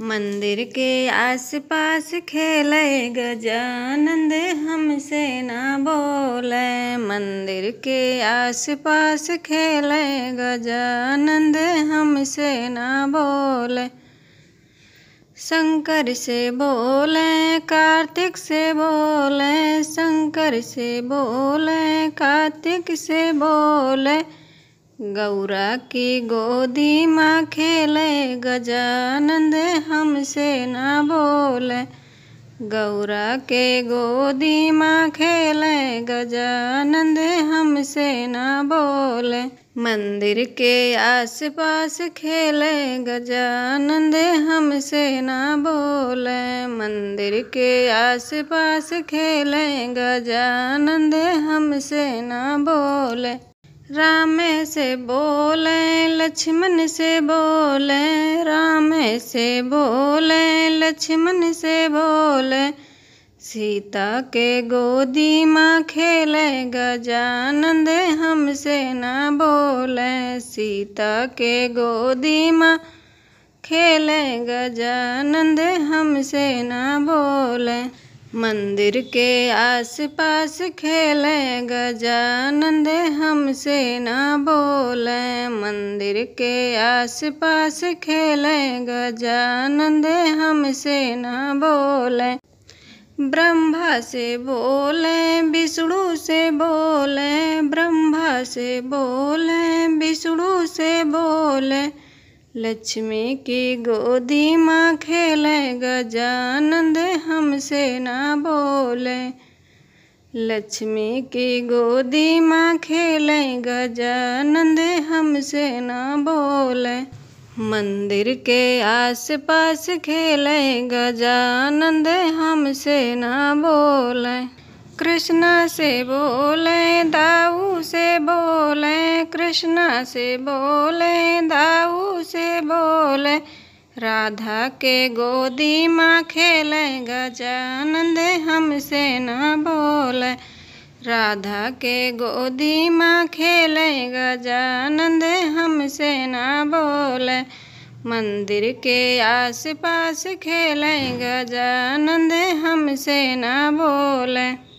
मंदिर के आसपास खेले गजानंद हमसे ना बोले मंदिर के आसपास खेले गजानंद हमसे ना बोले शंकर से बोले कार्तिक से बोले शंकर से बोले कार्तिक से बोले गौरा की गोदी माँ खेले गजानंद हमसे ना बोले गौरा के गोदी माँ खेले गजानंद हमसे ना बोले मंदिर के आस पास खेले गजानंद हमसे ना बोले मंदिर के आस पास खेले गजानंद हमसे ना बोले राम से बोले लक्ष्मण से बोले राम से बोले लक्ष्मण से बोले सीता के गोदी माँ खेले गजानंद हमसे ना बोले सीता के गोदी माँ खेले गजानंद हमसे ना बोले मंदिर के आसपास खेलें गजानंद हमसे ना बोलें मंदिर के आसपास खेलें गजानंद हमसे ना बोलें ब्रह्मा से बोलें विष्णु से बोलें ब्रह्मा से बोलें विष्णु से बोलें लक्ष्मी की गोदी माँ खेले गजानंद हमसे ना बोले लक्ष्मी की गोदी माँ खेले गजानंद हमसे ना बोले मंदिर के आस पास खेले गजानंद हमसे ना बोले कृष्णा से बोले दा कृष्ण से बोले दाऊ से बोले राधा के गोदी माँ खेले गजानंद हमसे न बोले राधा के गोदी माँ खेले गजानंद हमसे न बोले मंदिर के आस पास खेले गजानंद हमसे न बोले